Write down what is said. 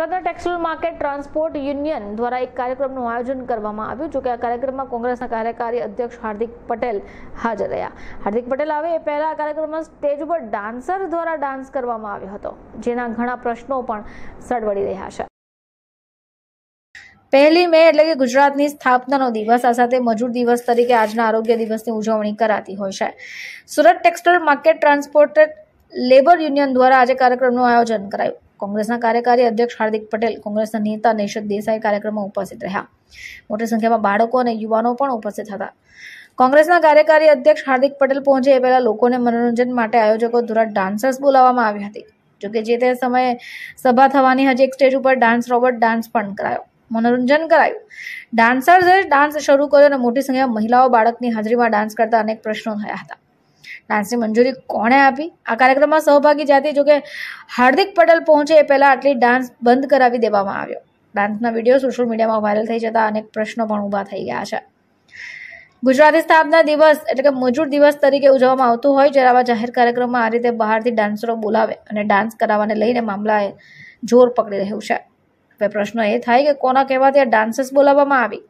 સુરતના textile market transport union દ્વારા એક કાર્યક્રમનું આયોજન કરવામાં આવ્યું જોકે આ કાર્યક્રમમાં કોંગ્રેસના કાર્યકારી અધ્યક્ષ હાર્દિક પટેલ હાજર રહ્યા હાર્દિક પટેલ આવે એ પહેલા આ કાર્યક્રમમાં સ્ટેજ ઉપર ડાન્સર દ્વારા ડાન્સ કરવામાં આવ્યો હતો જેના ઘણા પ્રશ્નો પણ સળવડી રહ્યા છે પહેલી મે એટલે કે ગુજરાતની સ્થાપનાનો દિવસ આ સાથે મજૂર દિવસ તરીકે આજના આરોગ્ય દિવસની ઉજવણી કરાતી હોય છે Surat textile market transported labour union દ્વારા આજે કાર્યક્રમનું આયોજન કરાયું કોંગ્રેસના કાર્યકારી અધ્યક્ષ હાર્દિક પટેલ કોંગ્રેસના નેતા નૈશદ દેસાઈ કાર્યક્રમમાં ઉપસ્થિત રહ્યા મોટી સંખ્યામાં બાળકો અને યુવાનો પણ ઉપસ્થિત હતા કોંગ્રેસના કાર્યકારી અધ્યક્ષ હાર્દિક પટેલ પહોંચે એ પહેલાં લોકોને મનોરંજન માટે આયોજકો દ્વારા ડાન્સર્સ બોલાવવામાં આવી હતી જોકે જે તે સમયે સભા થવાની હજી એક સ્ટેજ ઉપર ડાન્સ રોબોટ ડાન્સ પણ કરાયો મનોરંજન કરાયું ડાન્સર્સે ડાન્સ શરૂ કર્યો અને મોટી સંખ્યામાં મહિલાઓ બાળકની હાજરીમાં ડાન્સ કરતા અનેક પ્રશ્નો થયા હતા ડાન્સની મંજૂરી કોણે આપી આ કાર્યક્રમમાં સહભાગી જાતિ જોકે હાર્દિક પટેલ પહોંચે એ પહેલાં આટલી ડાન્સ બંધ કરાવી દેવામાં આવ્યો ડાન્સના વિડીયો સોશિયલ મીડિયામાં વાયરલ થઈ જતા અનેક પ્રશ્નો પણ ઊભા થઈ ગયા છે ગુજરાતી સ્થાપના દિવસ એટલે કે મજૂર દિવસ તરીકે ઉજવવામાં આવતું હોય જ્યારે આવા જાહેર કાર્યક્રમમાં આ રીતે બહારથી ડાન્સરો બોલાવે અને ડાન્સ કરાવવાને લઈને મામલાએ જોર પકડી રહ્યું છે હવે પ્રશ્ન એ થાય કે કોના કહેવાથી આ ડાન્સર્સ બોલાવવામાં આવી